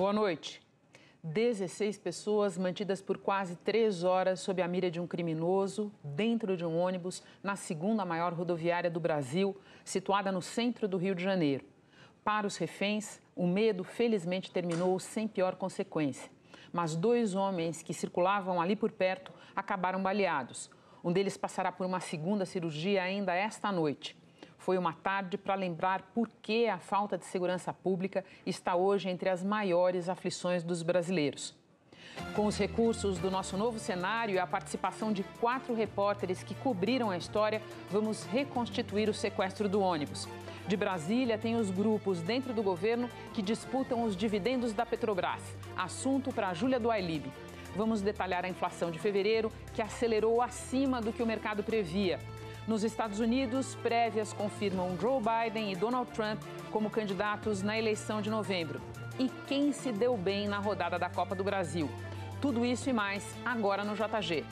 Boa noite. 16 pessoas mantidas por quase três horas sob a mira de um criminoso dentro de um ônibus na segunda maior rodoviária do Brasil, situada no centro do Rio de Janeiro. Para os reféns, o medo felizmente terminou sem pior consequência. Mas dois homens que circulavam ali por perto acabaram baleados. Um deles passará por uma segunda cirurgia ainda esta noite. Foi uma tarde para lembrar por que a falta de segurança pública está hoje entre as maiores aflições dos brasileiros. Com os recursos do nosso novo cenário e a participação de quatro repórteres que cobriram a história, vamos reconstituir o sequestro do ônibus. De Brasília, tem os grupos dentro do governo que disputam os dividendos da Petrobras. Assunto para a Júlia do Ailib. Vamos detalhar a inflação de fevereiro, que acelerou acima do que o mercado previa. Nos Estados Unidos, prévias confirmam Joe Biden e Donald Trump como candidatos na eleição de novembro. E quem se deu bem na rodada da Copa do Brasil? Tudo isso e mais agora no JG.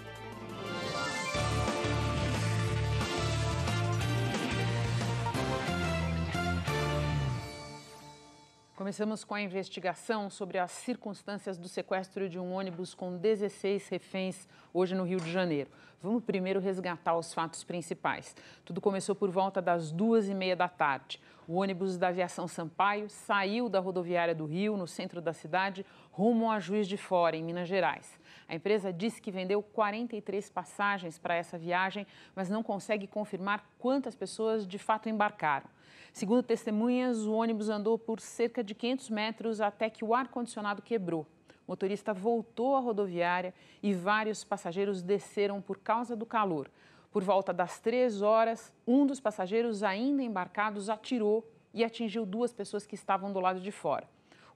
Começamos com a investigação sobre as circunstâncias do sequestro de um ônibus com 16 reféns hoje no Rio de Janeiro. Vamos primeiro resgatar os fatos principais. Tudo começou por volta das duas e meia da tarde. O ônibus da aviação Sampaio saiu da rodoviária do Rio, no centro da cidade, rumo a Juiz de Fora, em Minas Gerais. A empresa diz que vendeu 43 passagens para essa viagem, mas não consegue confirmar quantas pessoas de fato embarcaram. Segundo testemunhas, o ônibus andou por cerca de 500 metros até que o ar-condicionado quebrou. O motorista voltou à rodoviária e vários passageiros desceram por causa do calor. Por volta das três horas, um dos passageiros ainda embarcados atirou e atingiu duas pessoas que estavam do lado de fora.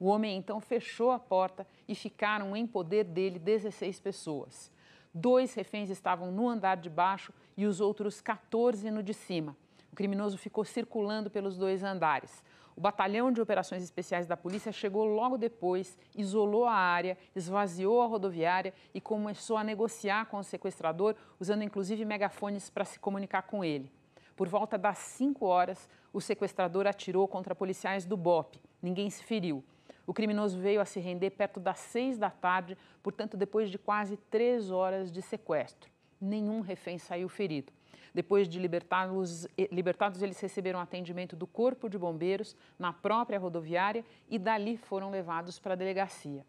O homem então fechou a porta e ficaram em poder dele 16 pessoas. Dois reféns estavam no andar de baixo e os outros 14 no de cima. O criminoso ficou circulando pelos dois andares. O batalhão de operações especiais da polícia chegou logo depois, isolou a área, esvaziou a rodoviária e começou a negociar com o sequestrador, usando inclusive megafones para se comunicar com ele. Por volta das 5 horas, o sequestrador atirou contra policiais do BOP. Ninguém se feriu. O criminoso veio a se render perto das seis da tarde, portanto, depois de quase três horas de sequestro. Nenhum refém saiu ferido. Depois de libertados, eh, libertados, eles receberam atendimento do Corpo de Bombeiros na própria rodoviária e dali foram levados para a delegacia.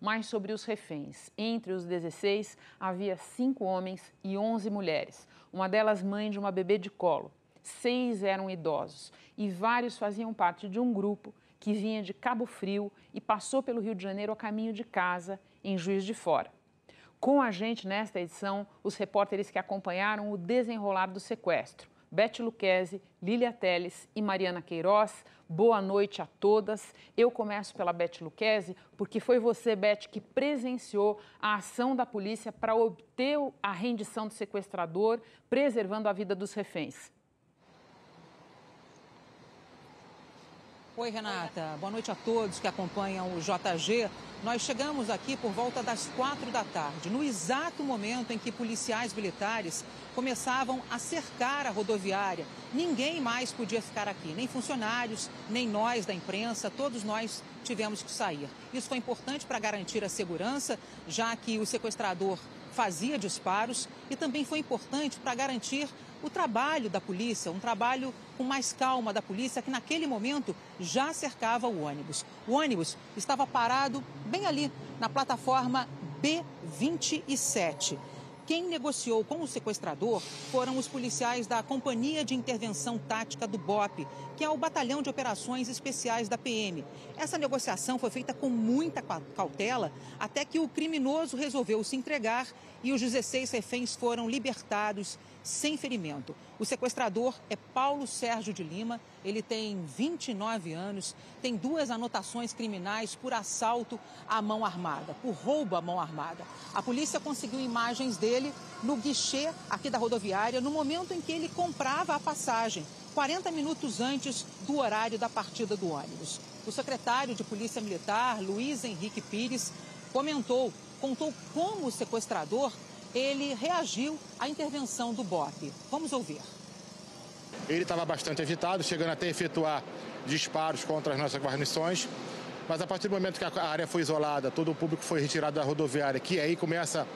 Mais sobre os reféns. Entre os 16, havia cinco homens e 11 mulheres, uma delas mãe de uma bebê de colo. Seis eram idosos e vários faziam parte de um grupo que vinha de Cabo Frio e passou pelo Rio de Janeiro a caminho de casa, em Juiz de Fora. Com a gente nesta edição, os repórteres que acompanharam o desenrolar do sequestro. Beth Luquezzi, Lília Teles e Mariana Queiroz. Boa noite a todas. Eu começo pela Beth Luquezzi, porque foi você, Beth, que presenciou a ação da polícia para obter a rendição do sequestrador, preservando a vida dos reféns. Oi, Renata. Boa noite a todos que acompanham o JG. Nós chegamos aqui por volta das quatro da tarde, no exato momento em que policiais militares começavam a cercar a rodoviária. Ninguém mais podia ficar aqui, nem funcionários, nem nós da imprensa, todos nós tivemos que sair. Isso foi importante para garantir a segurança, já que o sequestrador fazia disparos, e também foi importante para garantir o trabalho da polícia, um trabalho com mais calma da polícia, que naquele momento já cercava o ônibus. O ônibus estava parado bem ali, na plataforma B27. Quem negociou com o sequestrador foram os policiais da Companhia de Intervenção Tática do BOP, que é o Batalhão de Operações Especiais da PM. Essa negociação foi feita com muita cautela até que o criminoso resolveu se entregar e os 16 reféns foram libertados sem ferimento. O sequestrador é Paulo Sérgio de Lima, ele tem 29 anos, tem duas anotações criminais por assalto à mão armada, por roubo à mão armada. A polícia conseguiu imagens dele no guichê aqui da rodoviária no momento em que ele comprava a passagem. 40 minutos antes do horário da partida do ônibus. O secretário de Polícia Militar, Luiz Henrique Pires, comentou, contou como o sequestrador ele reagiu à intervenção do BOP. Vamos ouvir. Ele estava bastante agitado, chegando até a efetuar disparos contra as nossas guarnições. Mas a partir do momento que a área foi isolada, todo o público foi retirado da rodoviária, que aí começa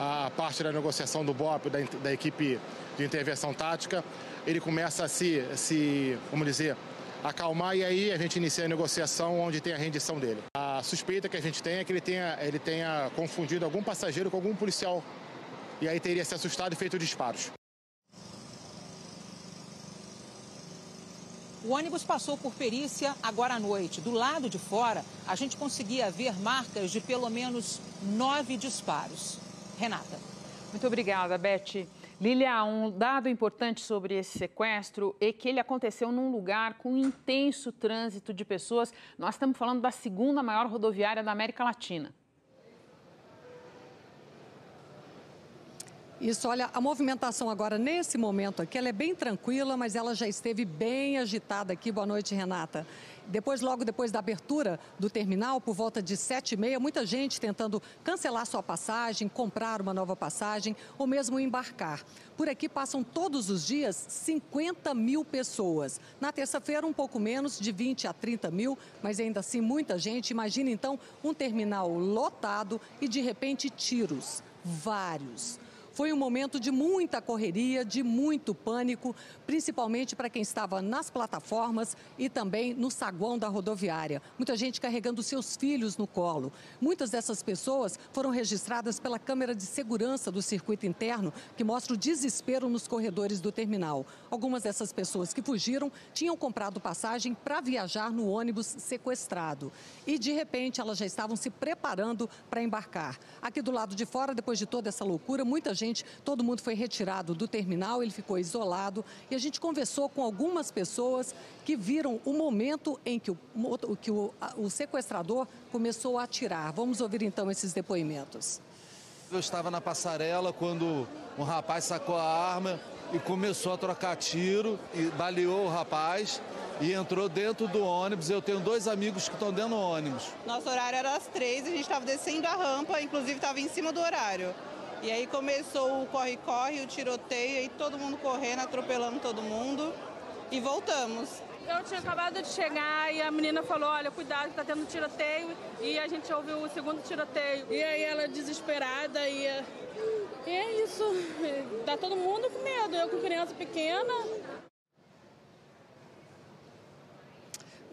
a parte da negociação do BOP, da, da equipe de intervenção tática ele começa a se, se, vamos dizer, acalmar e aí a gente inicia a negociação onde tem a rendição dele. A suspeita que a gente tem é que ele tenha, ele tenha confundido algum passageiro com algum policial e aí teria se assustado e feito disparos. O ônibus passou por perícia agora à noite. Do lado de fora, a gente conseguia ver marcas de pelo menos nove disparos. Renata. Muito obrigada, Beth. Lilia, um dado importante sobre esse sequestro é que ele aconteceu num lugar com intenso trânsito de pessoas. Nós estamos falando da segunda maior rodoviária da América Latina. Isso, olha, a movimentação agora, nesse momento aqui, ela é bem tranquila, mas ela já esteve bem agitada aqui. Boa noite, Renata. Depois, logo depois da abertura do terminal, por volta de 7 e meia, muita gente tentando cancelar sua passagem, comprar uma nova passagem ou mesmo embarcar. Por aqui passam todos os dias 50 mil pessoas. Na terça-feira, um pouco menos, de 20 a 30 mil, mas ainda assim muita gente. Imagina então um terminal lotado e de repente tiros. Vários. Foi um momento de muita correria, de muito pânico, principalmente para quem estava nas plataformas e também no saguão da rodoviária. Muita gente carregando seus filhos no colo. Muitas dessas pessoas foram registradas pela câmera de segurança do circuito interno, que mostra o desespero nos corredores do terminal. Algumas dessas pessoas que fugiram tinham comprado passagem para viajar no ônibus sequestrado. E de repente elas já estavam se preparando para embarcar. Aqui do lado de fora, depois de toda essa loucura, muita gente gente, todo mundo foi retirado do terminal, ele ficou isolado e a gente conversou com algumas pessoas que viram o momento em que o, que o, o sequestrador começou a atirar. Vamos ouvir então esses depoimentos. Eu estava na passarela quando um rapaz sacou a arma e começou a trocar tiro e baleou o rapaz e entrou dentro do ônibus. Eu tenho dois amigos que estão dentro do ônibus. Nosso horário era às três, a gente estava descendo a rampa, inclusive estava em cima do horário. E aí começou o corre-corre, o tiroteio, e todo mundo correndo, atropelando todo mundo. E voltamos. Eu tinha acabado de chegar e a menina falou: Olha, cuidado, tá tendo tiroteio. E a gente ouviu o segundo tiroteio. E aí ela desesperada ia. E é isso. Tá todo mundo com medo. Eu com criança pequena.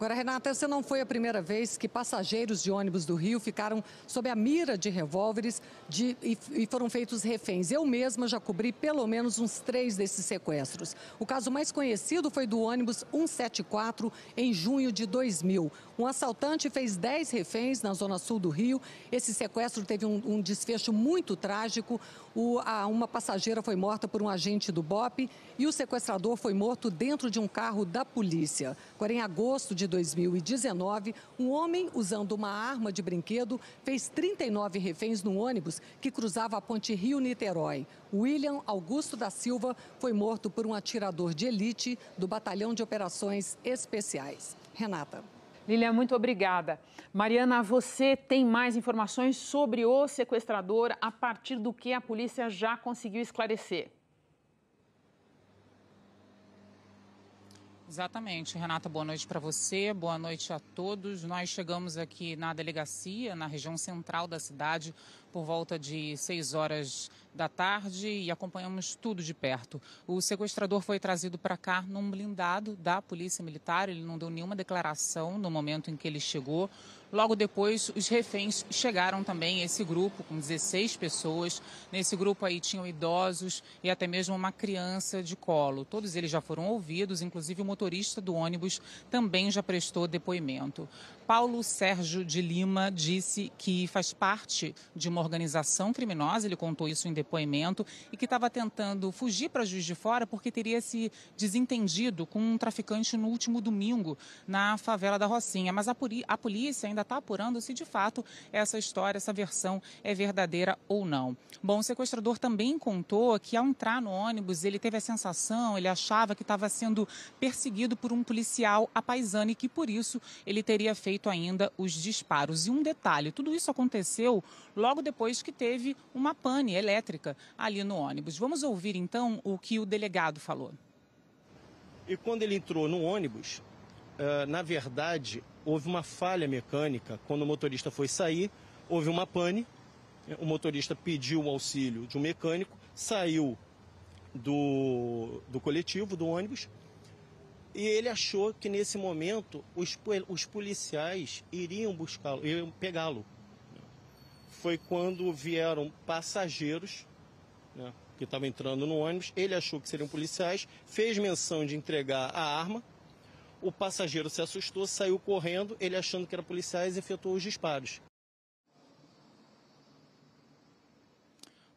Agora, Renata, essa não foi a primeira vez que passageiros de ônibus do Rio ficaram sob a mira de revólveres de, e, e, foram feitos reféns. Eu mesma já cobri pelo menos uns três desses sequestros. O caso mais conhecido foi do ônibus 174, em junho de 2000. Um assaltante fez 10 reféns na zona sul do Rio. Esse sequestro teve um, um desfecho muito trágico. O, a, uma passageira foi morta por um agente do BOP e o sequestrador foi morto dentro de um carro da polícia. Agora, em agosto de 2019, um homem usando uma arma de brinquedo fez 39 reféns num ônibus que cruzava a ponte Rio-Niterói. William Augusto da Silva foi morto por um atirador de elite do Batalhão de Operações Especiais. Renata. Lilian, muito obrigada. Mariana, você tem mais informações sobre o sequestrador a partir do que a polícia já conseguiu esclarecer? Exatamente. Renata, boa noite para você, boa noite a todos. Nós chegamos aqui na delegacia, na região central da cidade, por volta de 6 horas da tarde e acompanhamos tudo de perto. O sequestrador foi trazido para cá num blindado da Polícia Militar, ele não deu nenhuma declaração no momento em que ele chegou. Logo depois, os reféns chegaram também, esse grupo, com 16 pessoas. Nesse grupo aí tinham idosos e até mesmo uma criança de colo. Todos eles já foram ouvidos, inclusive o motorista do ônibus também já prestou depoimento. Paulo Sérgio de Lima disse que faz parte de uma organização criminosa, ele contou isso em depoimento, e que estava tentando fugir para Juiz de Fora porque teria se desentendido com um traficante no último domingo na favela da Rocinha. Mas a, a polícia ainda está apurando se de fato essa história, essa versão é verdadeira ou não. Bom, o sequestrador também contou que ao entrar no ônibus ele teve a sensação, ele achava que estava sendo perseguido por um policial apaisano e que por isso ele teria feito feito ainda os disparos. E um detalhe: tudo isso aconteceu logo depois que teve uma pane elétrica ali no ônibus. Vamos ouvir então o que o delegado falou. E quando ele entrou no ônibus, eh, na verdade, houve uma falha mecânica. Quando o motorista foi sair, houve uma pane. O motorista pediu o auxílio de um mecânico, saiu do, do coletivo, do ônibus, e ele achou que nesse momento os, os policiais iriam buscá-lo, iriam pegá-lo. Foi quando vieram passageiros, né, que estavam entrando no ônibus, ele achou que seriam policiais, fez menção de entregar a arma. O passageiro se assustou, saiu correndo, ele achando que eram policiais, efetuou os disparos.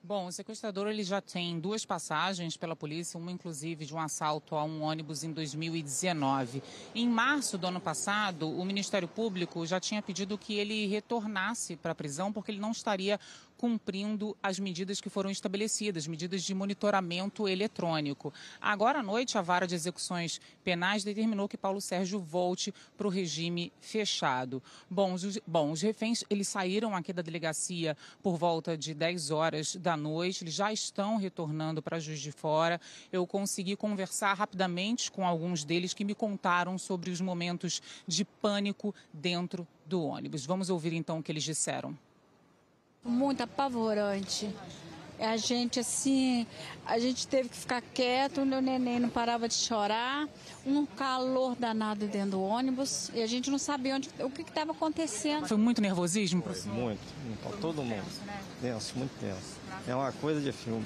Bom, o sequestrador ele já tem duas passagens pela polícia, uma inclusive de um assalto a um ônibus em 2019. Em março do ano passado, o Ministério Público já tinha pedido que ele retornasse para a prisão porque ele não estaria cumprindo as medidas que foram estabelecidas, medidas de monitoramento eletrônico. Agora à noite, a vara de execuções penais determinou que Paulo Sérgio volte para o regime fechado. Bom os, bom, os reféns eles saíram aqui da delegacia por volta de 10 horas da noite, eles já estão retornando para Juiz de Fora. Eu consegui conversar rapidamente com alguns deles que me contaram sobre os momentos de pânico dentro do ônibus. Vamos ouvir então o que eles disseram muito apavorante. É a gente assim, a gente teve que ficar quieto, o neném não parava de chorar, um calor danado dentro do ônibus e a gente não sabia onde, o que estava acontecendo. Foi muito nervosismo, Muito, para todo mundo. Tenso, né? muito tenso. É uma coisa de filme.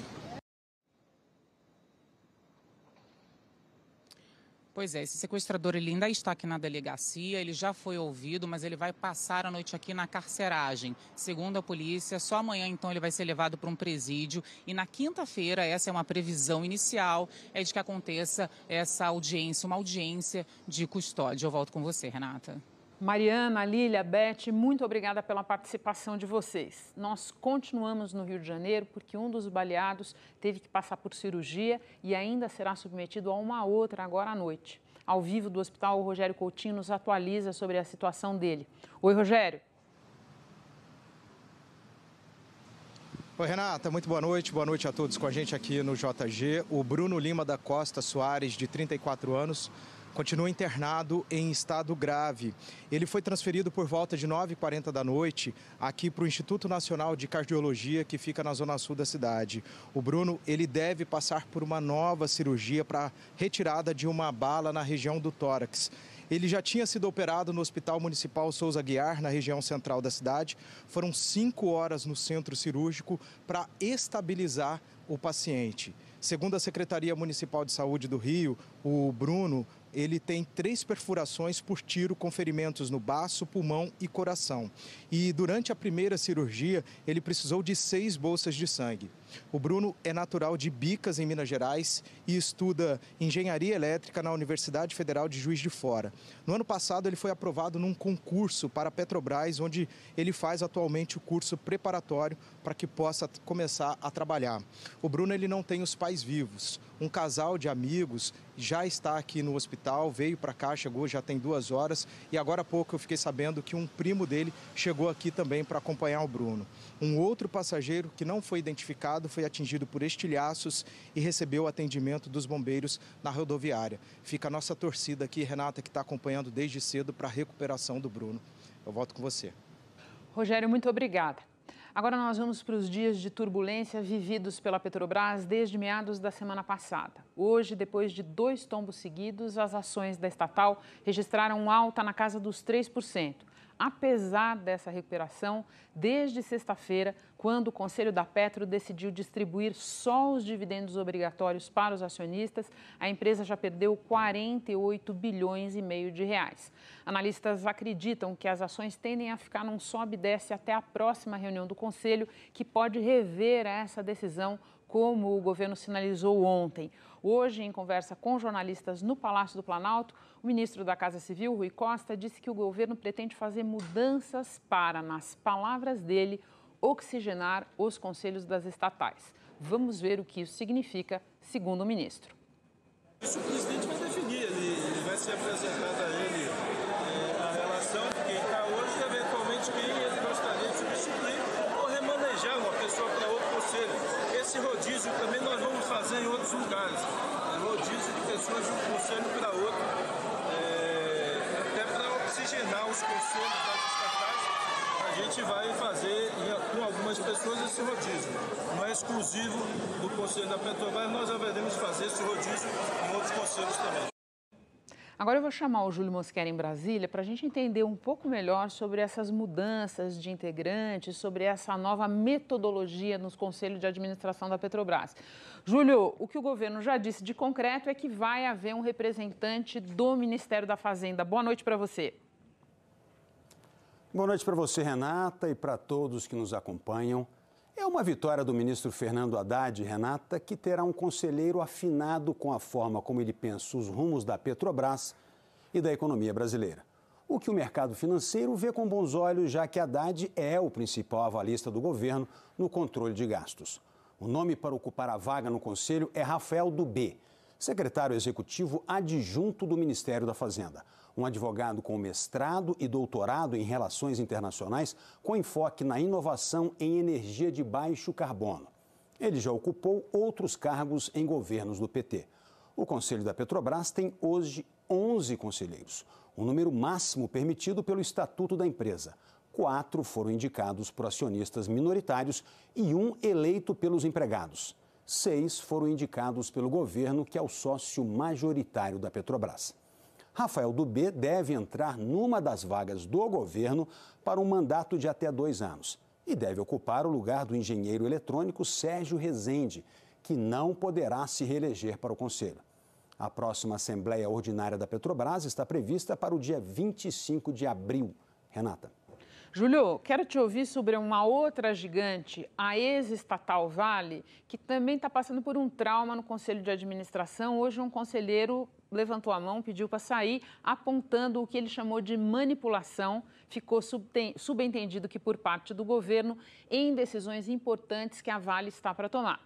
Pois é, esse sequestrador ele ainda está aqui na delegacia, ele já foi ouvido, mas ele vai passar a noite aqui na carceragem. Segundo a polícia, só amanhã então ele vai ser levado para um presídio e na quinta-feira, essa é uma previsão inicial, é de que aconteça essa audiência, uma audiência de custódia. Eu volto com você, Renata. Mariana, Lília, Beth, muito obrigada pela participação de vocês. Nós continuamos no Rio de Janeiro porque um dos baleados teve que passar por cirurgia e ainda será submetido a uma outra agora à noite. Ao vivo do hospital, o Rogério Coutinho nos atualiza sobre a situação dele. Oi, Rogério. Oi, Renata, muito boa noite. Boa noite a todos com a gente aqui no JG. O Bruno Lima da Costa Soares, de 34 anos, continua internado em estado grave. Ele foi transferido por volta de 9h40 da noite aqui para o Instituto Nacional de Cardiologia, que fica na zona sul da cidade. O Bruno ele deve passar por uma nova cirurgia para retirada de uma bala na região do tórax. Ele já tinha sido operado no Hospital Municipal Souza Guiar, na região central da cidade. Foram cinco horas no centro cirúrgico para estabilizar o paciente. Segundo a Secretaria Municipal de Saúde do Rio, o Bruno ele tem três perfurações por tiro com ferimentos no baço, pulmão e coração. E durante a primeira cirurgia, ele precisou de seis bolsas de sangue. O Bruno é natural de Bicas, em Minas Gerais, e estuda engenharia elétrica na Universidade Federal de Juiz de Fora. No ano passado, ele foi aprovado num concurso para a Petrobras, onde ele faz atualmente o curso preparatório para que possa começar a trabalhar. O Bruno ele não tem os pais vivos. Um casal de amigos já está aqui no hospital, veio para cá, chegou já tem duas horas e agora há pouco eu fiquei sabendo que um primo dele chegou aqui também para acompanhar o Bruno. Um outro passageiro que não foi identificado foi atingido por estilhaços e recebeu o atendimento dos bombeiros na rodoviária. Fica a nossa torcida aqui, Renata, que está acompanhando desde cedo para a recuperação do Bruno. Eu volto com você. Rogério, muito obrigada. Agora nós vamos para os dias de turbulência vividos pela Petrobras desde meados da semana passada. Hoje, depois de dois tombos seguidos, as ações da estatal registraram alta na casa dos 3%. Apesar dessa recuperação, desde sexta-feira, quando o Conselho da Petro decidiu distribuir só os dividendos obrigatórios para os acionistas, a empresa já perdeu 48 bilhões e meio de reais. Analistas acreditam que as ações tendem a ficar num sobe e desce até a próxima reunião do Conselho, que pode rever essa decisão como o governo sinalizou ontem. Hoje, em conversa com jornalistas no Palácio do Planalto, o ministro da Casa Civil, Rui Costa, disse que o governo pretende fazer mudanças para, nas palavras dele, oxigenar os conselhos das estatais. Vamos ver o que isso significa, segundo o ministro. Isso o presidente vai definir, ele, vai ser apresentado a ele é, a relação de quem está hoje e, eventualmente, quem ele gostaria de substituir ou remanejar uma pessoa para outro conselho. Esse rodízio também nós vamos fazer em outros lugares é rodízio de pessoas de um conselho para outro, é, até para oxigenar os conselhos da gente vai fazer com algumas pessoas esse rodízio. Não é exclusivo do Conselho da Petrobras, nós já veremos fazer esse rodízio em outros conselhos também. Agora eu vou chamar o Júlio Mosquera em Brasília para a gente entender um pouco melhor sobre essas mudanças de integrantes, sobre essa nova metodologia nos conselhos de administração da Petrobras. Júlio, o que o governo já disse de concreto é que vai haver um representante do Ministério da Fazenda. Boa noite para você. Boa noite para você, Renata, e para todos que nos acompanham. É uma vitória do ministro Fernando Haddad, Renata, que terá um conselheiro afinado com a forma como ele pensa os rumos da Petrobras e da economia brasileira. O que o mercado financeiro vê com bons olhos, já que Haddad é o principal avalista do governo no controle de gastos. O nome para ocupar a vaga no conselho é Rafael Dubé, secretário executivo adjunto do Ministério da Fazenda um advogado com mestrado e doutorado em relações internacionais, com enfoque na inovação em energia de baixo carbono. Ele já ocupou outros cargos em governos do PT. O Conselho da Petrobras tem hoje 11 conselheiros, o um número máximo permitido pelo estatuto da empresa. Quatro foram indicados por acionistas minoritários e um eleito pelos empregados. Seis foram indicados pelo governo, que é o sócio majoritário da Petrobras. Rafael Dubê deve entrar numa das vagas do governo para um mandato de até dois anos e deve ocupar o lugar do engenheiro eletrônico Sérgio Rezende, que não poderá se reeleger para o Conselho. A próxima Assembleia Ordinária da Petrobras está prevista para o dia 25 de abril. Renata. Júlio, quero te ouvir sobre uma outra gigante, a ex-estatal Vale, que também está passando por um trauma no Conselho de Administração. Hoje, um conselheiro levantou a mão, pediu para sair, apontando o que ele chamou de manipulação. Ficou subentendido que, por parte do governo, em decisões importantes que a Vale está para tomar.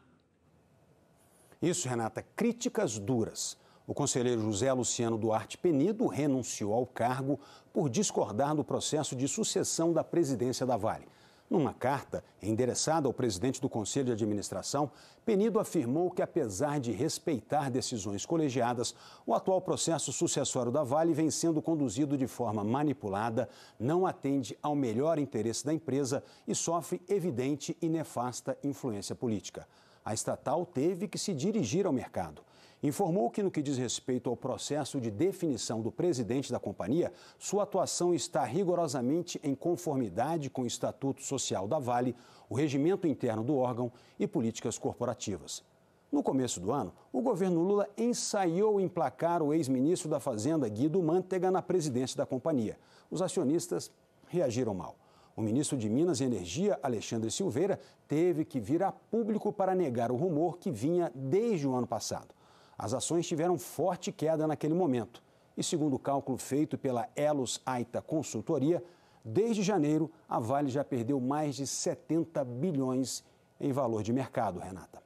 Isso, Renata, críticas duras. O conselheiro José Luciano Duarte Penido renunciou ao cargo por discordar do processo de sucessão da presidência da Vale. Numa carta endereçada ao presidente do Conselho de Administração, Penido afirmou que, apesar de respeitar decisões colegiadas, o atual processo sucessório da Vale vem sendo conduzido de forma manipulada, não atende ao melhor interesse da empresa e sofre evidente e nefasta influência política. A estatal teve que se dirigir ao mercado informou que, no que diz respeito ao processo de definição do presidente da companhia, sua atuação está rigorosamente em conformidade com o Estatuto Social da Vale, o regimento interno do órgão e políticas corporativas. No começo do ano, o governo Lula ensaiou emplacar o ex-ministro da Fazenda, Guido Mantega, na presidência da companhia. Os acionistas reagiram mal. O ministro de Minas e Energia, Alexandre Silveira, teve que vir a público para negar o rumor que vinha desde o ano passado. As ações tiveram forte queda naquele momento. E segundo o cálculo feito pela Elos Aita Consultoria, desde janeiro a Vale já perdeu mais de 70 bilhões em valor de mercado, Renata.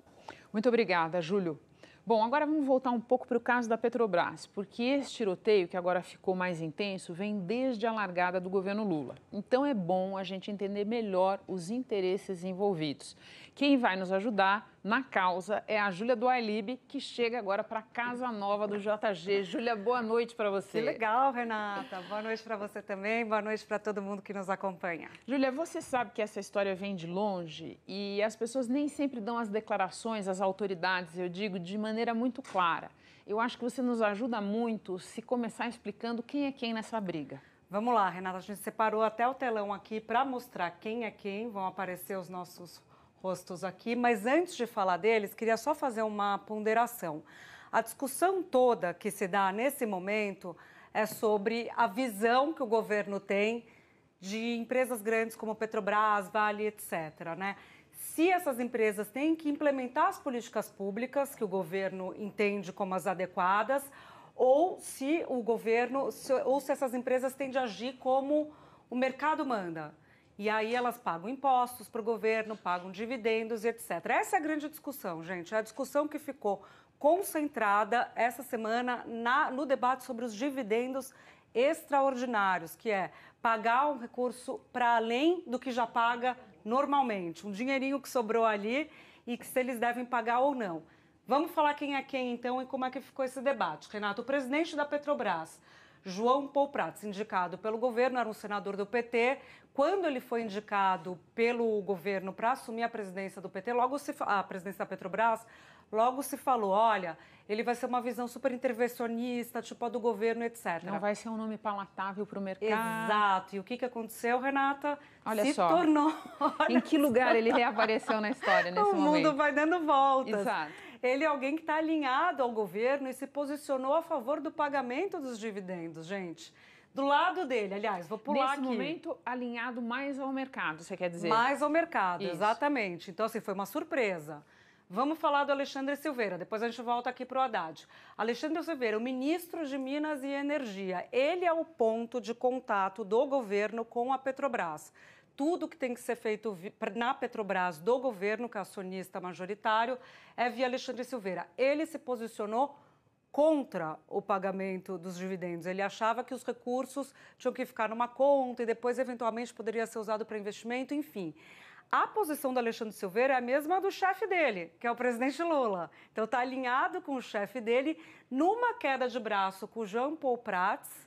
Muito obrigada, Júlio. Bom, agora vamos voltar um pouco para o caso da Petrobras, porque esse tiroteio, que agora ficou mais intenso, vem desde a largada do governo Lula. Então é bom a gente entender melhor os interesses envolvidos. Quem vai nos ajudar na causa é a Júlia do Alibe, que chega agora para a Casa Nova do JG. Júlia, boa noite para você. Que legal, Renata. Boa noite para você também, boa noite para todo mundo que nos acompanha. Júlia, você sabe que essa história vem de longe e as pessoas nem sempre dão as declarações às autoridades, eu digo, de maneira muito clara. Eu acho que você nos ajuda muito se começar explicando quem é quem nessa briga. Vamos lá, Renata, a gente separou até o telão aqui para mostrar quem é quem, vão aparecer os nossos rostos aqui, mas antes de falar deles, queria só fazer uma ponderação. A discussão toda que se dá nesse momento é sobre a visão que o governo tem de empresas grandes como Petrobras, Vale, etc. Né? Se essas empresas têm que implementar as políticas públicas que o governo entende como as adequadas, ou se o governo, ou se essas empresas têm de agir como o mercado manda. E aí elas pagam impostos para o governo, pagam dividendos, etc. Essa é a grande discussão, gente. É a discussão que ficou concentrada essa semana na, no debate sobre os dividendos extraordinários, que é pagar um recurso para além do que já paga normalmente, um dinheirinho que sobrou ali e que se eles devem pagar ou não. Vamos falar quem é quem então e como é que ficou esse debate. Renato, o presidente da Petrobras João Paul Prats, indicado pelo governo, era um senador do PT. Quando ele foi indicado pelo governo para assumir a presidência do PT, logo se, a presidência da Petrobras, logo se falou, olha, ele vai ser uma visão super intervencionista, tipo a do governo, etc. Não vai ser um nome palatável para o mercado. Exato. E o que, que aconteceu, Renata? Olha se só. tornou... Olha em que lugar ele reapareceu na história nesse momento? O mundo vai dando voltas. Exato. Ele é alguém que está alinhado ao governo e se posicionou a favor do pagamento dos dividendos, gente do lado dele, aliás, vou pular Nesse aqui. momento, alinhado mais ao mercado, você quer dizer? Mais ao mercado, Isso. exatamente. Então, assim, foi uma surpresa. Vamos falar do Alexandre Silveira, depois a gente volta aqui para o Haddad. Alexandre Silveira, o ministro de Minas e Energia, ele é o ponto de contato do governo com a Petrobras tudo que tem que ser feito na Petrobras do governo, que é acionista majoritário, é via Alexandre Silveira. Ele se posicionou contra o pagamento dos dividendos. Ele achava que os recursos tinham que ficar numa conta e depois, eventualmente, poderia ser usado para investimento, enfim. A posição do Alexandre Silveira é a mesma do chefe dele, que é o presidente Lula. Então está alinhado com o chefe dele numa queda de braço com o Jean Paul Prats,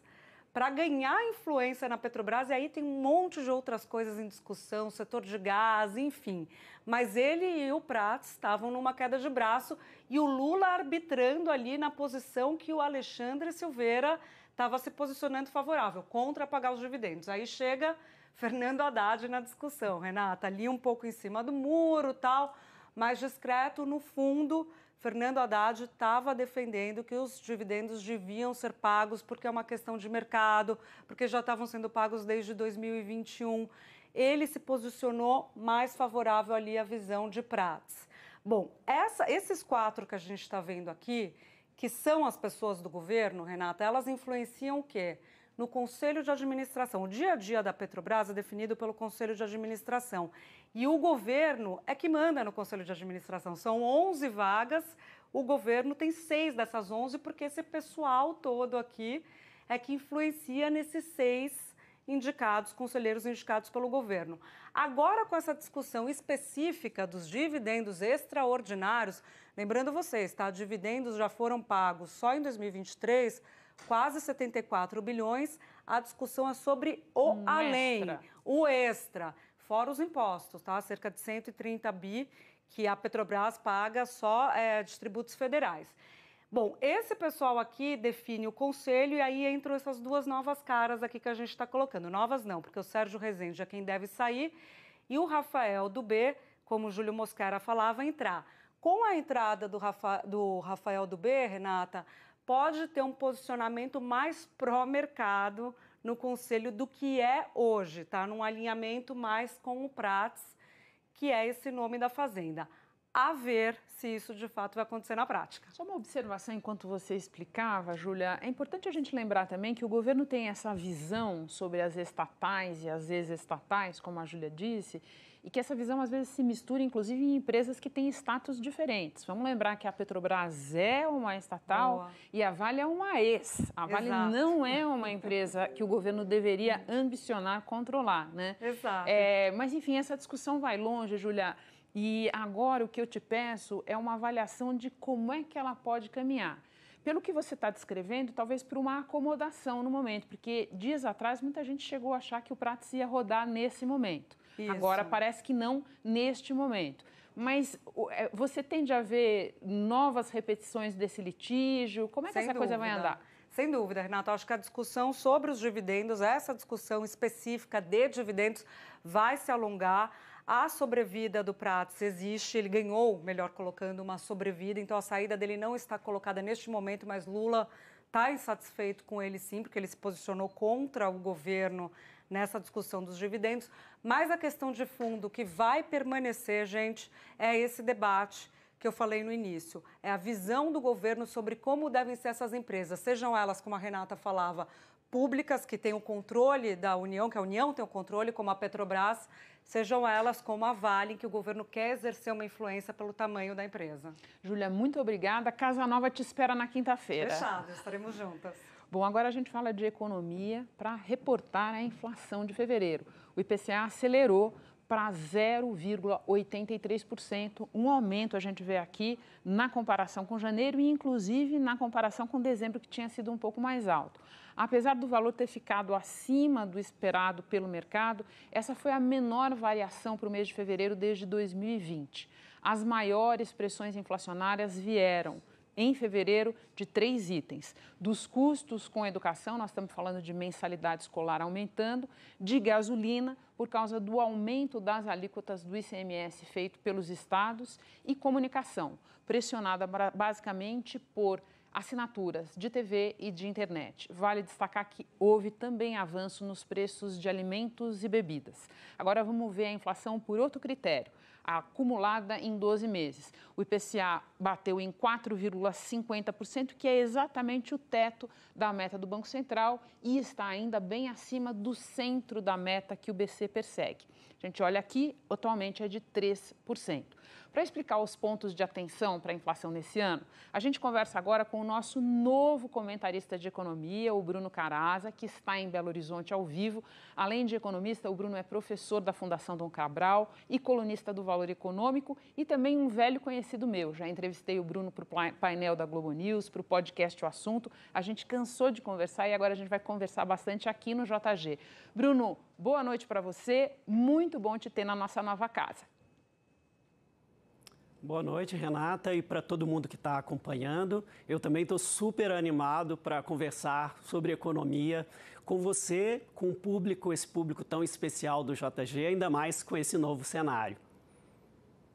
para ganhar influência na Petrobras, e aí tem um monte de outras coisas em discussão, setor de gás, enfim. Mas ele e o Prats estavam numa queda de braço e o Lula arbitrando ali na posição que o Alexandre Silveira estava se posicionando favorável, contra pagar os dividendos. Aí chega Fernando Haddad na discussão, Renata, ali um pouco em cima do muro, tal, mais discreto, no fundo, Fernando Haddad estava defendendo que os dividendos deviam ser pagos porque é uma questão de mercado, porque já estavam sendo pagos desde 2021. Ele se posicionou mais favorável ali à visão de Prats. Bom, essa, esses quatro que a gente está vendo aqui, que são as pessoas do governo, Renata, elas influenciam o quê? no Conselho de Administração. O dia a dia da Petrobras é definido pelo Conselho de Administração. E o governo é que manda no Conselho de Administração. São 11 vagas, o governo tem seis dessas 11, porque esse pessoal todo aqui é que influencia nesses seis indicados, conselheiros indicados pelo governo. Agora, com essa discussão específica dos dividendos extraordinários, lembrando vocês, tá? Dividendos já foram pagos só em 2023 quase 74 bilhões. A discussão é sobre o um além, extra. o extra, fora os impostos, tá? Cerca de 130 bi que a Petrobras paga só é, tributos federais. Bom, esse pessoal aqui define o conselho e aí entram essas duas novas caras aqui que a gente está colocando. Novas não, porque o Sérgio Rezende é quem deve sair e o Rafael do B, como o Júlio Moscara falava, entrar. Com a entrada do, Rafa, do Rafael do B, Renata, pode ter um posicionamento mais pró-mercado no Conselho do que é hoje, tá? Num alinhamento mais com o Prats, que é esse nome da Fazenda. A ver se isso de fato vai acontecer na prática. Só uma observação enquanto você explicava, Júlia. É importante a gente lembrar também que o governo tem essa visão sobre as estatais e as ex-estatais, como a Júlia disse, e que essa visão às vezes se mistura, inclusive, em empresas que têm status diferentes. Vamos lembrar que a Petrobras é uma estatal Boa. e a Vale é uma ex. A Vale Exato. não é uma empresa que o governo deveria ambicionar controlar, né? Exato. É, mas, enfim, essa discussão vai longe, Julia. E agora o que eu te peço é uma avaliação de como é que ela pode caminhar pelo que você está descrevendo, talvez por uma acomodação no momento, porque dias atrás muita gente chegou a achar que o prato ia rodar nesse momento. Isso. Agora parece que não neste momento. Mas é, você tende a ver novas repetições desse litígio? Como é que Sem essa dúvida. coisa vai andar? Sem dúvida, Renato. Acho que a discussão sobre os dividendos, essa discussão específica de dividendos, vai se alongar. A sobrevida do Prats existe, ele ganhou, melhor colocando, uma sobrevida, então a saída dele não está colocada neste momento, mas Lula está insatisfeito com ele sim, porque ele se posicionou contra o governo nessa discussão dos dividendos. Mas a questão de fundo que vai permanecer, gente, é esse debate que eu falei no início. É a visão do governo sobre como devem ser essas empresas, sejam elas, como a Renata falava, públicas que têm o controle da União, que a União tem o controle, como a Petrobras, sejam elas como a Vale, que o governo quer exercer uma influência pelo tamanho da empresa. Júlia, muito obrigada. Casa Nova te espera na quinta-feira. Fechado, estaremos juntas. Bom, agora a gente fala de economia para reportar a inflação de fevereiro. O IPCA acelerou para 0,83%, um aumento a gente vê aqui na comparação com janeiro e inclusive na comparação com dezembro que tinha sido um pouco mais alto. Apesar do valor ter ficado acima do esperado pelo mercado, essa foi a menor variação para o mês de fevereiro desde 2020. As maiores pressões inflacionárias vieram em fevereiro de três itens: dos custos com educação, nós estamos falando de mensalidade escolar aumentando, de gasolina, por causa do aumento das alíquotas do ICMS feito pelos estados, e comunicação, pressionada basicamente por assinaturas de TV e de internet. Vale destacar que houve também avanço nos preços de alimentos e bebidas. Agora vamos ver a inflação por outro critério acumulada em 12 meses. O IPCA bateu em 4,50%, que é exatamente o teto da meta do Banco Central e está ainda bem acima do centro da meta que o BC persegue. A gente olha aqui, atualmente é de 3%. Para explicar os pontos de atenção para a inflação nesse ano, a gente conversa agora com o nosso novo comentarista de economia, o Bruno Caraza, que está em Belo Horizonte ao vivo. Além de economista, o Bruno é professor da Fundação Dom Cabral e colunista do Valor Econômico e também um velho conhecido meu. Já entrevistei o Bruno para o painel da Globo News, para o podcast O Assunto. A gente cansou de conversar e agora a gente vai conversar bastante aqui no JG. Bruno, boa noite para você. Muito bom te ter na nossa nova casa. Boa noite, Renata, e para todo mundo que está acompanhando. Eu também estou super animado para conversar sobre economia com você, com o público, esse público tão especial do JG, ainda mais com esse novo cenário.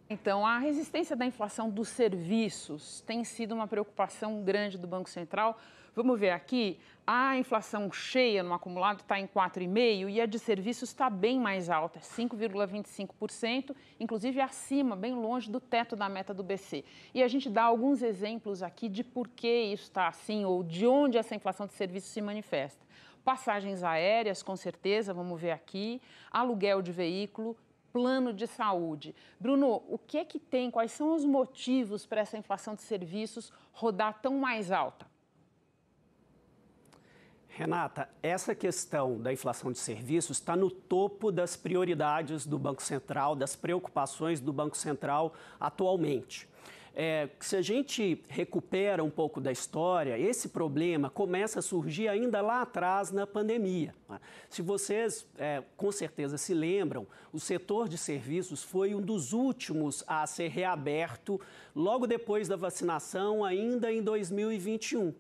Então, a resistência da inflação dos serviços tem sido uma preocupação grande do Banco Central, Vamos ver aqui. A inflação cheia no acumulado está em 4,5% e a de serviços está bem mais alta, 5,25%, inclusive acima, bem longe do teto da meta do BC. E a gente dá alguns exemplos aqui de por que isso está assim ou de onde essa inflação de serviços se manifesta. Passagens aéreas, com certeza, vamos ver aqui, aluguel de veículo, plano de saúde. Bruno, o que é que tem, quais são os motivos para essa inflação de serviços rodar tão mais alta? Renata, essa questão da inflação de serviços está no topo das prioridades do Banco Central, das preocupações do Banco Central atualmente. É, se a gente recupera um pouco da história, esse problema começa a surgir ainda lá atrás na pandemia. Né? Se vocês é, com certeza se lembram, o setor de serviços foi um dos últimos a ser reaberto logo depois da vacinação, ainda em 2021.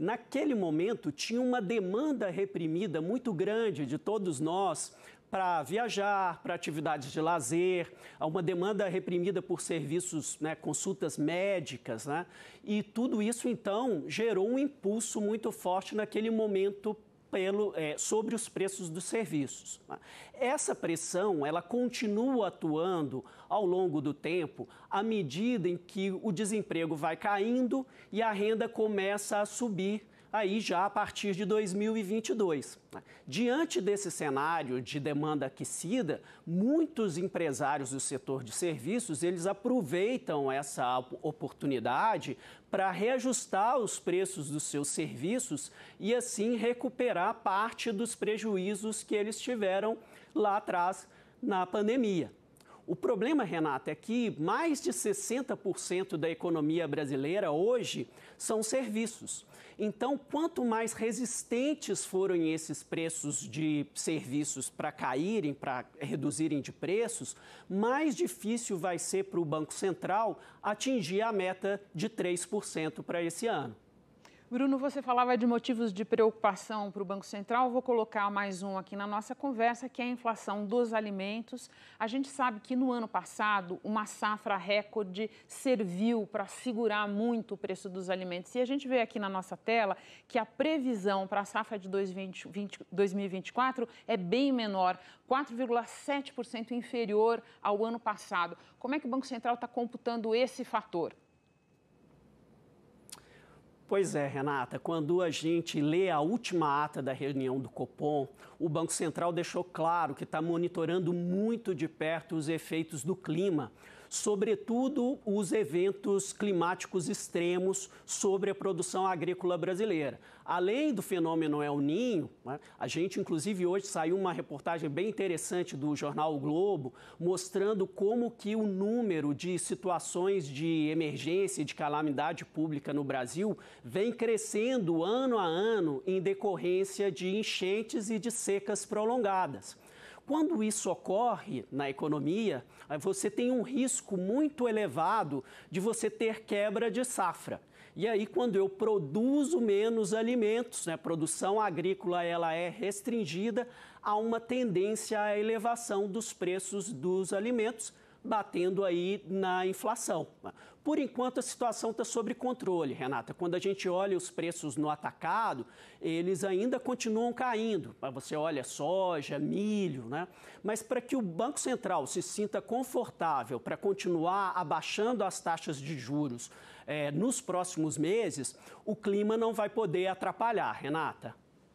Naquele momento, tinha uma demanda reprimida muito grande de todos nós para viajar, para atividades de lazer, uma demanda reprimida por serviços, né, consultas médicas, né? E tudo isso então gerou um impulso muito forte naquele momento pelo, é, sobre os preços dos serviços. Né? Essa pressão ela continua atuando ao longo do tempo, à medida em que o desemprego vai caindo e a renda começa a subir aí já a partir de 2022. Diante desse cenário de demanda aquecida, muitos empresários do setor de serviços, eles aproveitam essa oportunidade para reajustar os preços dos seus serviços e assim recuperar parte dos prejuízos que eles tiveram lá atrás na pandemia. O problema, Renata, é que mais de 60% da economia brasileira hoje são serviços. Então, quanto mais resistentes forem esses preços de serviços para caírem, para reduzirem de preços, mais difícil vai ser para o Banco Central atingir a meta de 3% para esse ano. Bruno, você falava de motivos de preocupação para o Banco Central. Vou colocar mais um aqui na nossa conversa, que é a inflação dos alimentos. A gente sabe que no ano passado, uma safra recorde serviu para segurar muito o preço dos alimentos. E a gente vê aqui na nossa tela que a previsão para a safra de 2024 é bem menor, 4,7% inferior ao ano passado. Como é que o Banco Central está computando esse fator? Pois é, Renata, quando a gente lê a última ata da reunião do Copom, o Banco Central deixou claro que está monitorando muito de perto os efeitos do clima sobretudo os eventos climáticos extremos sobre a produção agrícola brasileira. Além do fenômeno El Ninho, né, a gente, inclusive, hoje saiu uma reportagem bem interessante do jornal o Globo, mostrando como que o número de situações de emergência e de calamidade pública no Brasil vem crescendo ano a ano em decorrência de enchentes e de secas prolongadas. Quando isso ocorre na economia, você tem um risco muito elevado de você ter quebra de safra. E aí, quando eu produzo menos alimentos, né, a produção agrícola ela é restringida, há uma tendência à elevação dos preços dos alimentos, batendo aí na inflação. Por enquanto, a situação está sob controle, Renata. Quando a gente olha os preços no atacado, eles ainda continuam caindo. Você olha soja, milho, né? Mas para que o Banco Central se sinta confortável para continuar abaixando as taxas de juros é, nos próximos meses, o clima não vai poder atrapalhar, Renata.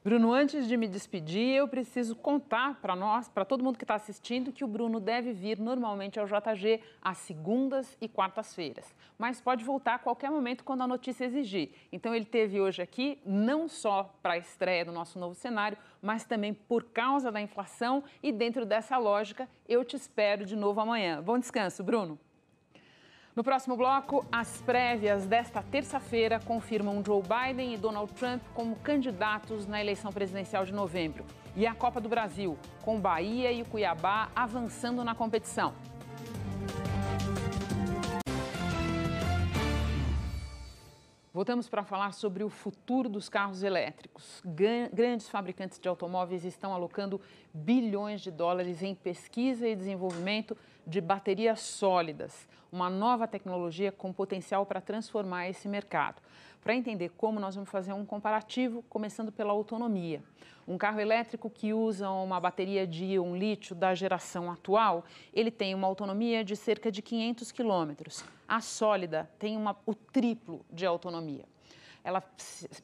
Bruno, antes de me despedir, eu preciso contar para nós, para todo mundo que está assistindo, que o Bruno deve vir normalmente ao JG às segundas e quartas-feiras, mas pode voltar a qualquer momento quando a notícia exigir. Então, ele teve hoje aqui não só para a estreia do nosso novo cenário, mas também por causa da inflação e dentro dessa lógica, eu te espero de novo amanhã. Bom descanso, Bruno. No próximo bloco, as prévias desta terça-feira confirmam Joe Biden e Donald Trump como candidatos na eleição presidencial de novembro. E a Copa do Brasil, com Bahia e Cuiabá avançando na competição. Voltamos para falar sobre o futuro dos carros elétricos. Grandes fabricantes de automóveis estão alocando bilhões de dólares em pesquisa e desenvolvimento de baterias sólidas uma nova tecnologia com potencial para transformar esse mercado. Para entender como, nós vamos fazer um comparativo, começando pela autonomia. Um carro elétrico que usa uma bateria de íon lítio da geração atual, ele tem uma autonomia de cerca de 500 quilômetros. A sólida tem uma, o triplo de autonomia. Ela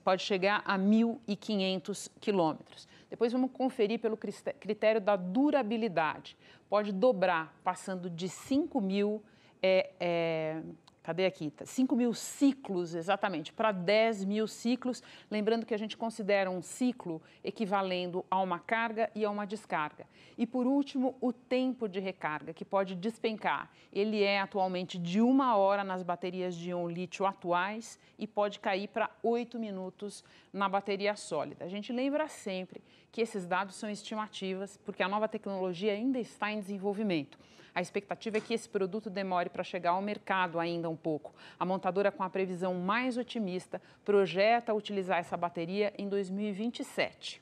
pode chegar a 1.500 quilômetros. Depois vamos conferir pelo critério da durabilidade. Pode dobrar, passando de 5 mil é, é cadê aqui? 5 tá, mil ciclos, exatamente, para 10 mil ciclos. Lembrando que a gente considera um ciclo equivalendo a uma carga e a uma descarga. E por último, o tempo de recarga, que pode despencar. Ele é atualmente de uma hora nas baterias de íon lítio atuais e pode cair para 8 minutos na bateria sólida. A gente lembra sempre que esses dados são estimativas, porque a nova tecnologia ainda está em desenvolvimento. A expectativa é que esse produto demore para chegar ao mercado ainda um pouco. A montadora, com a previsão mais otimista, projeta utilizar essa bateria em 2027.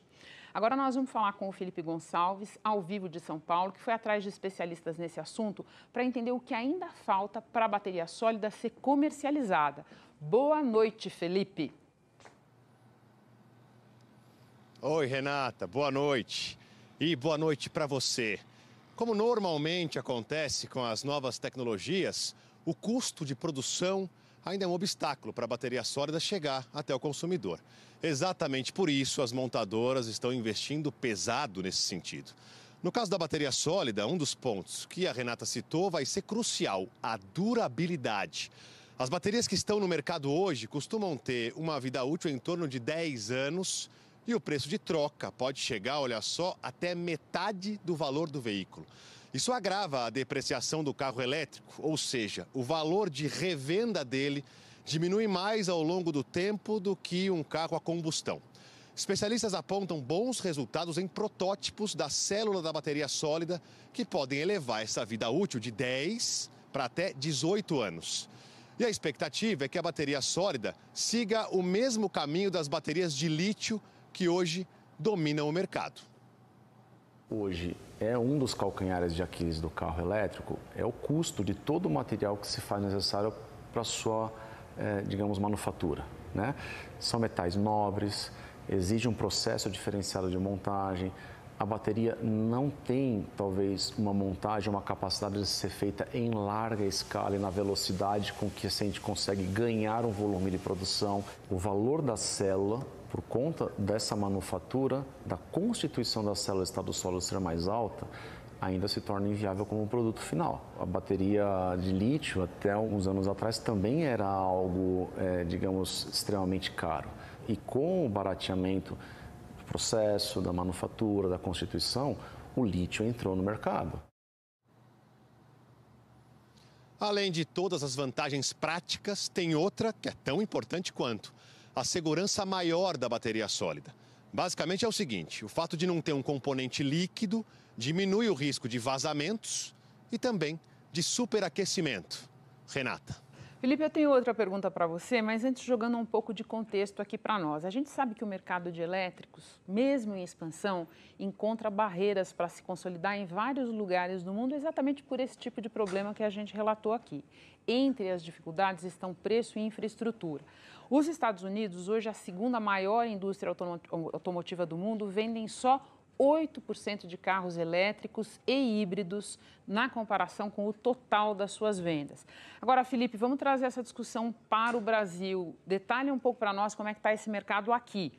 Agora nós vamos falar com o Felipe Gonçalves, ao vivo de São Paulo, que foi atrás de especialistas nesse assunto para entender o que ainda falta para a bateria sólida ser comercializada. Boa noite, Felipe. Oi, Renata, boa noite. E boa noite para você. Como normalmente acontece com as novas tecnologias, o custo de produção ainda é um obstáculo para a bateria sólida chegar até o consumidor. Exatamente por isso, as montadoras estão investindo pesado nesse sentido. No caso da bateria sólida, um dos pontos que a Renata citou vai ser crucial: a durabilidade. As baterias que estão no mercado hoje costumam ter uma vida útil em torno de 10 anos e o preço de troca pode chegar, olha só, até metade do valor do veículo. Isso agrava a depreciação do carro elétrico, ou seja, o valor de revenda dele diminui mais ao longo do tempo do que um carro a combustão. Especialistas apontam bons resultados em protótipos da célula da bateria sólida, que podem elevar essa vida útil de 10 para até 18 anos. E a expectativa é que a bateria sólida siga o mesmo caminho das baterias de lítio que hoje dominam o mercado. Hoje é um dos calcanhares de Aquiles do carro elétrico, é o custo de todo o material que se faz necessário para sua, é, digamos, manufatura. Né? São metais nobres, exige um processo diferenciado de montagem. A bateria não tem, talvez, uma montagem, uma capacidade de ser feita em larga escala e na velocidade com que a gente consegue ganhar um volume de produção. O valor da célula por conta dessa manufatura, da constituição da célula estado sólido solo ser mais alta, ainda se torna inviável como produto final. A bateria de lítio, até uns anos atrás, também era algo, é, digamos, extremamente caro. E com o barateamento do processo, da manufatura, da constituição, o lítio entrou no mercado. Além de todas as vantagens práticas, tem outra que é tão importante quanto a segurança maior da bateria sólida. Basicamente é o seguinte: o fato de não ter um componente líquido diminui o risco de vazamentos e também de superaquecimento. Renata. Felipe, eu tenho outra pergunta para você, mas antes jogando um pouco de contexto aqui para nós. A gente sabe que o mercado de elétricos, mesmo em expansão, encontra barreiras para se consolidar em vários lugares do mundo exatamente por esse tipo de problema que a gente relatou aqui. Entre as dificuldades estão preço e infraestrutura. Os Estados Unidos, hoje a segunda maior indústria automotiva do mundo, vendem só 8% de carros elétricos e híbridos na comparação com o total das suas vendas. Agora, Felipe, vamos trazer essa discussão para o Brasil. Detalhe um pouco para nós como é que está esse mercado aqui.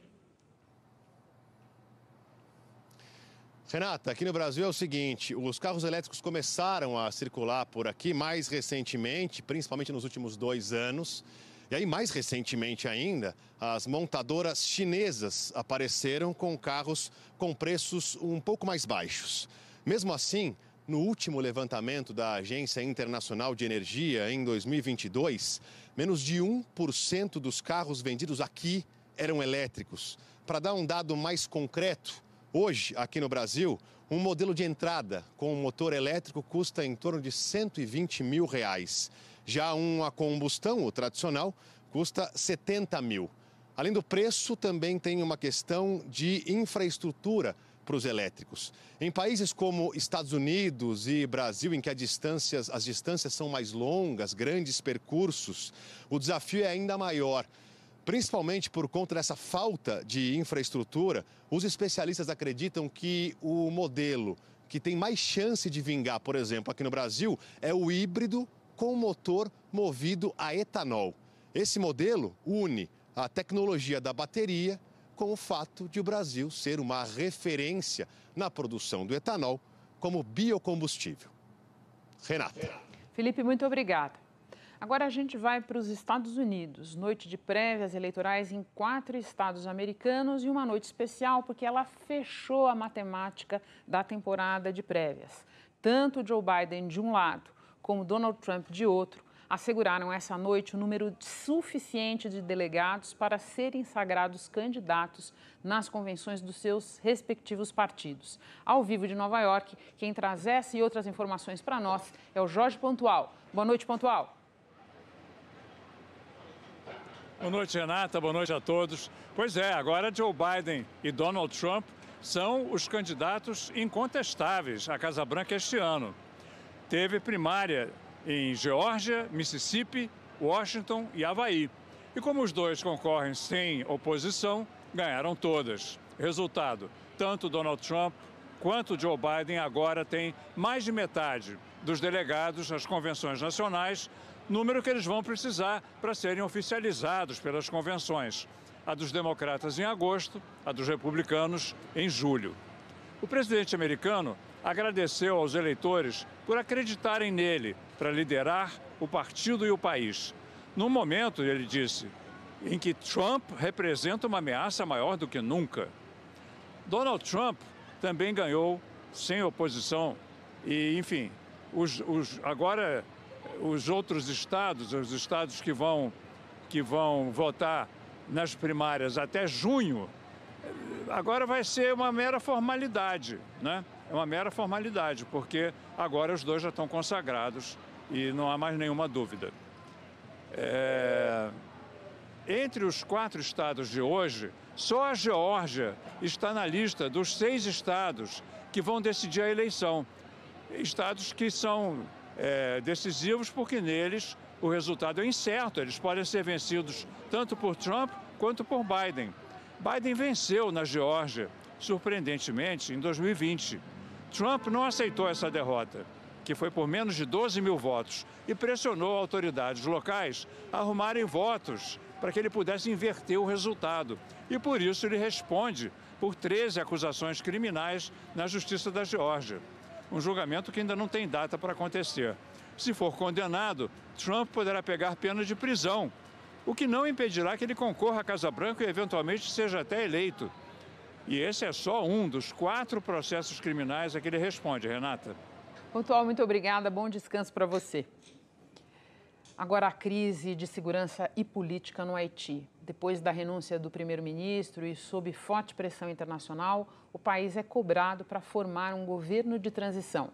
Renata, aqui no Brasil é o seguinte: os carros elétricos começaram a circular por aqui mais recentemente, principalmente nos últimos dois anos. E aí, mais recentemente ainda, as montadoras chinesas apareceram com carros com preços um pouco mais baixos. Mesmo assim, no último levantamento da Agência Internacional de Energia, em 2022, menos de 1% dos carros vendidos aqui eram elétricos. Para dar um dado mais concreto, hoje, aqui no Brasil, um modelo de entrada com um motor elétrico custa em torno de 120 mil reais. Já um a combustão, o tradicional, custa 70 mil. Além do preço, também tem uma questão de infraestrutura para os elétricos. Em países como Estados Unidos e Brasil, em que distâncias, as distâncias são mais longas, grandes percursos, o desafio é ainda maior. Principalmente por conta dessa falta de infraestrutura, os especialistas acreditam que o modelo que tem mais chance de vingar, por exemplo, aqui no Brasil, é o híbrido com motor movido a etanol. Esse modelo une a tecnologia da bateria com o fato de o Brasil ser uma referência na produção do etanol como biocombustível. Renata. Felipe, muito obrigada. Agora a gente vai para os Estados Unidos. Noite de prévias eleitorais em quatro estados americanos e uma noite especial porque ela fechou a matemática da temporada de prévias. Tanto Joe Biden de um lado como Donald Trump de outro, asseguraram essa noite o um número suficiente de delegados para serem sagrados candidatos nas convenções dos seus respectivos partidos. Ao vivo de Nova York, quem traz essa e outras informações para nós é o Jorge Pontual. Boa noite, Pontual. Boa noite, Renata. Boa noite a todos. Pois é, agora Joe Biden e Donald Trump são os candidatos incontestáveis à Casa Branca este ano teve primária em Geórgia, Mississippi, Washington e Havaí. E como os dois concorrem sem oposição, ganharam todas. Resultado: tanto Donald Trump quanto Joe Biden agora têm mais de metade dos delegados às convenções nacionais, número que eles vão precisar para serem oficializados pelas convenções. A dos democratas em agosto, a dos republicanos em julho. O presidente americano agradeceu aos eleitores por acreditarem nele para liderar o partido e o país. No momento, ele disse, em que Trump representa uma ameaça maior do que nunca. Donald Trump também ganhou sem oposição e, enfim, os, os, agora os outros estados, os estados que vão, que vão votar nas primárias até junho, agora vai ser uma mera formalidade, né? é uma mera formalidade, porque agora os dois já estão consagrados e não há mais nenhuma dúvida. É... Entre os quatro estados de hoje, só a Geórgia está na lista dos seis estados que vão decidir a eleição. Estados que são é, decisivos porque neles o resultado é incerto. Eles podem ser vencidos tanto por Trump quanto por Biden. Biden venceu na Geórgia, surpreendentemente, em 2020. Trump não aceitou essa derrota, que foi por menos de 12 mil votos, e pressionou autoridades locais a arrumarem votos para que ele pudesse inverter o resultado. E por isso ele responde por 13 acusações criminais na Justiça da Geórgia. Um julgamento que ainda não tem data para acontecer. Se for condenado, Trump poderá pegar pena de prisão, o que não impedirá que ele concorra à Casa Branca e eventualmente seja até eleito. E esse é só um dos quatro processos criminais a que ele responde, Renata. Pontual, muito obrigada. Bom descanso para você. Agora, a crise de segurança e política no Haiti. Depois da renúncia do primeiro-ministro e sob forte pressão internacional, o país é cobrado para formar um governo de transição.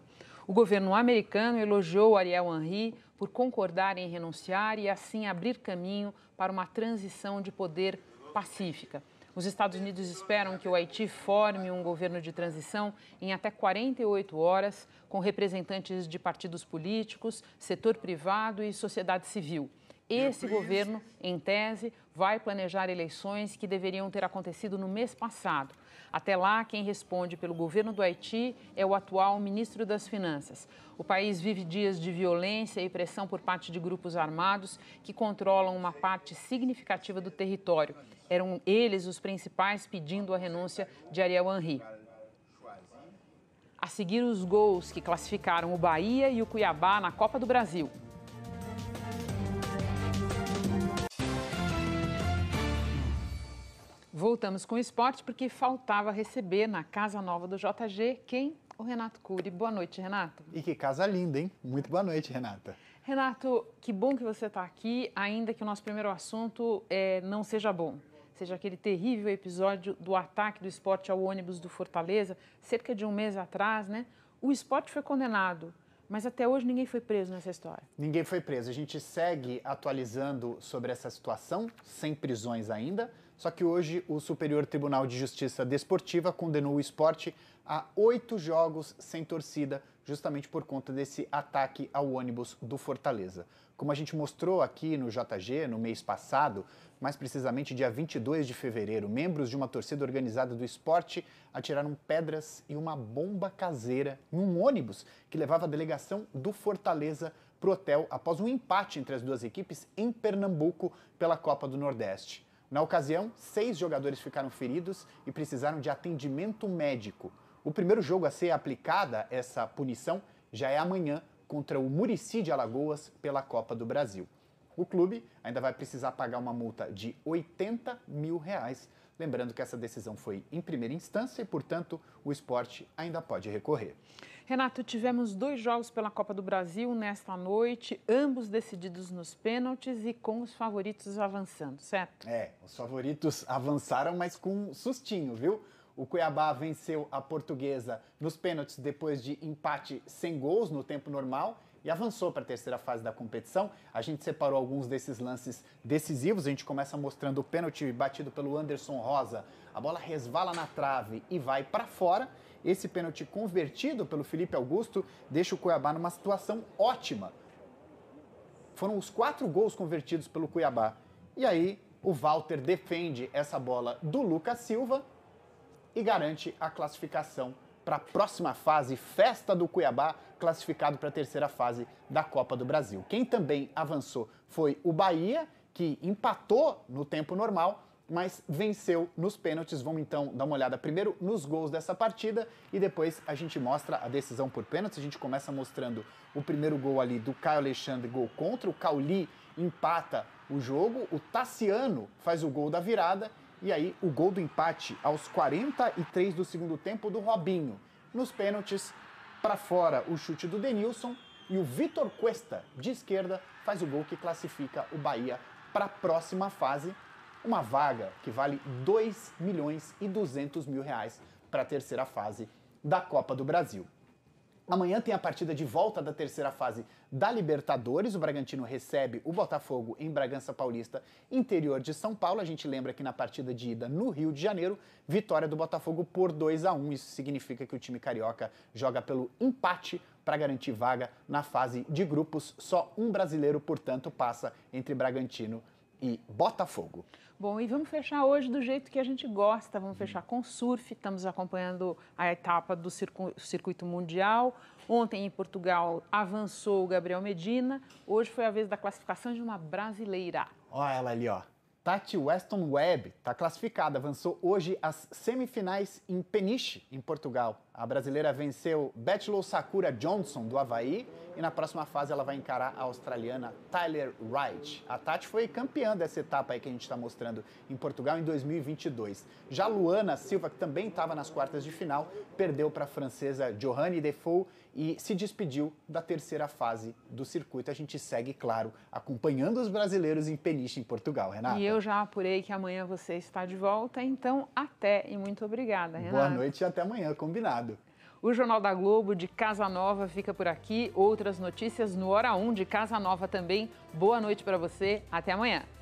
O governo americano elogiou Ariel Henry por concordar em renunciar e assim abrir caminho para uma transição de poder pacífica. Os Estados Unidos esperam que o Haiti forme um governo de transição em até 48 horas, com representantes de partidos políticos, setor privado e sociedade civil. Esse governo, em tese, vai planejar eleições que deveriam ter acontecido no mês passado. Até lá, quem responde pelo governo do Haiti é o atual ministro das Finanças. O país vive dias de violência e pressão por parte de grupos armados que controlam uma parte significativa do território eram eles os principais pedindo a renúncia de Ariel Henry. A seguir, os gols que classificaram o Bahia e o Cuiabá na Copa do Brasil. Voltamos com o esporte porque faltava receber na Casa Nova do JG quem? O Renato Cury. Boa noite, Renato. E que casa linda, hein? Muito boa noite, Renata. Renato, que bom que você está aqui, ainda que o nosso primeiro assunto é, não seja bom seja aquele terrível episódio do ataque do esporte ao ônibus do Fortaleza, cerca de um mês atrás, né? O esporte foi condenado, mas até hoje ninguém foi preso nessa história. Ninguém foi preso. A gente segue atualizando sobre essa situação, sem prisões ainda. Só que hoje o Superior Tribunal de Justiça Desportiva condenou o esporte a oito jogos sem torcida, justamente por conta desse ataque ao ônibus do Fortaleza. Como a gente mostrou aqui no JG no mês passado, mais precisamente dia 22 de fevereiro, membros de uma torcida organizada do esporte atiraram pedras e uma bomba caseira em um ônibus que levava a delegação do Fortaleza para o hotel após um empate entre as duas equipes em Pernambuco pela Copa do Nordeste. Na ocasião, seis jogadores ficaram feridos e precisaram de atendimento médico. O primeiro jogo a ser aplicada essa punição já é amanhã contra o Murici de Alagoas pela Copa do Brasil. O clube ainda vai precisar pagar uma multa de 80 mil reais. Lembrando que essa decisão foi em primeira instância e, portanto, o esporte ainda pode recorrer. Renato, tivemos dois jogos pela Copa do Brasil nesta noite, ambos decididos nos pênaltis e com os favoritos avançando, certo? É, os favoritos avançaram, mas com um sustinho, viu? O Cuiabá venceu a Portuguesa nos pênaltis depois de empate sem gols no tempo normal e avançou para a terceira fase da competição. A gente separou alguns desses lances decisivos. A gente começa mostrando o pênalti batido pelo Anderson Rosa. A bola resvala na trave e vai para fora. Esse pênalti convertido pelo Felipe Augusto deixa o Cuiabá numa situação ótima. Foram os quatro gols convertidos pelo Cuiabá. E aí, o Walter defende essa bola do Lucas Silva e garante a classificação para a próxima fase, Festa do Cuiabá, classificado para a terceira fase da Copa do Brasil. Quem também avançou foi o Bahia, que empatou no tempo normal, mas venceu nos pênaltis. Vamos então dar uma olhada primeiro nos gols dessa partida e depois a gente mostra a decisão por pênaltis. A gente começa mostrando o primeiro gol ali do Caio Alexandre, gol contra. O Cauli empata o jogo, o Tassiano faz o gol da virada e aí, o gol do empate aos 43 do segundo tempo do Robinho. Nos pênaltis, para fora o chute do Denilson e o Vitor Cuesta, de esquerda, faz o gol que classifica o Bahia para a próxima fase. Uma vaga que vale 2 milhões e 200 mil reais para a terceira fase da Copa do Brasil. Amanhã tem a partida de volta da terceira fase da Libertadores. O Bragantino recebe o Botafogo em Bragança Paulista, interior de São Paulo. A gente lembra que na partida de ida no Rio de Janeiro, vitória do Botafogo por 2 a 1. Isso significa que o time carioca joga pelo empate para garantir vaga na fase de grupos. Só um brasileiro, portanto, passa entre Bragantino e e Botafogo. Bom, e vamos fechar hoje do jeito que a gente gosta. Vamos fechar com surf. Estamos acompanhando a etapa do circuito mundial. Ontem em Portugal avançou o Gabriel Medina. Hoje foi a vez da classificação de uma brasileira. Olha ela ali, ó. Tati Weston Webb está classificada, avançou hoje às semifinais em Peniche, em Portugal. A brasileira venceu Betlow Sakura Johnson, do Havaí, e na próxima fase ela vai encarar a australiana Tyler Wright. A Tati foi campeã dessa etapa aí que a gente está mostrando em Portugal em 2022. Já Luana Silva, que também estava nas quartas de final, perdeu para a francesa Johanne Defoe e se despediu da terceira fase do circuito. A gente segue, claro, acompanhando os brasileiros em Peniche, em Portugal, Renata. E eu já apurei que amanhã você está de volta, então até e muito obrigada, Renata. Boa noite e até amanhã, combinado. O Jornal da Globo de Casa Nova fica por aqui. Outras notícias no Hora 1 de Casa Nova também. Boa noite para você. Até amanhã.